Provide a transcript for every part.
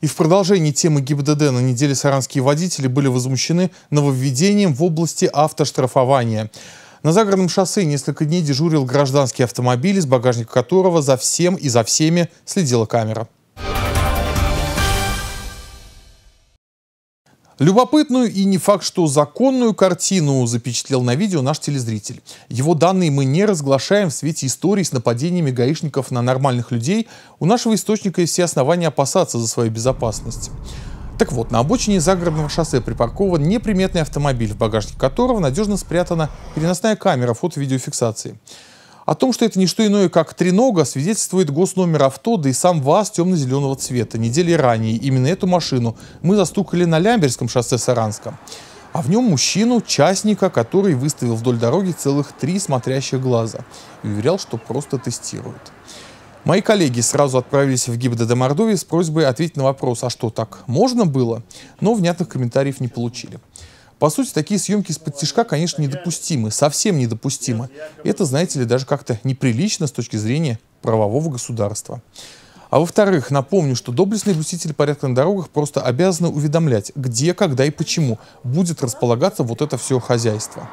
И в продолжении темы ГИБДД на неделе саранские водители были возмущены нововведением в области автоштрафования. На загородном шоссе несколько дней дежурил гражданский автомобиль, из багажника которого за всем и за всеми следила камера. Любопытную и не факт, что законную картину запечатлел на видео наш телезритель. Его данные мы не разглашаем в свете истории с нападениями гаишников на нормальных людей. У нашего источника есть все основания опасаться за свою безопасность. Так вот, на обочине загородного шоссе припаркован неприметный автомобиль, в багажнике которого надежно спрятана переносная камера фото-видеофиксации. видеофиксации о том, что это не что иное, как тренога, свидетельствует госномер авто, да и сам ВАЗ темно-зеленого цвета. Недели ранее именно эту машину мы застукали на Лямберском шоссе Саранска. А в нем мужчину, частника, который выставил вдоль дороги целых три смотрящих глаза. И уверял, что просто тестирует. Мои коллеги сразу отправились в ГИБДД Мордовии с просьбой ответить на вопрос, а что так можно было? Но внятных комментариев не получили. По сути, такие съемки из-под тяжка, конечно, недопустимы, совсем недопустимы. Это, знаете ли, даже как-то неприлично с точки зрения правового государства. А во-вторых, напомню, что доблестные блюстители порядка на дорогах просто обязаны уведомлять, где, когда и почему будет располагаться вот это все хозяйство.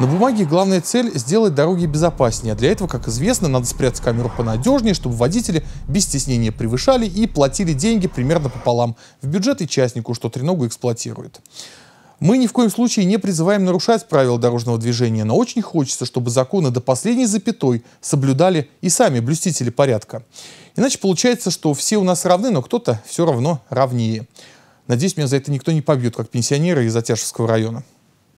На бумаге главная цель – сделать дороги безопаснее. А для этого, как известно, надо спрятать камеру понадежнее, чтобы водители без стеснения превышали и платили деньги примерно пополам в бюджет и частнику, что треногу эксплуатирует. Мы ни в коем случае не призываем нарушать правила дорожного движения, но очень хочется, чтобы законы до последней запятой соблюдали и сами блюстители порядка. Иначе получается, что все у нас равны, но кто-то все равно равнее. Надеюсь, меня за это никто не побьет, как пенсионеры из Атяшевского района.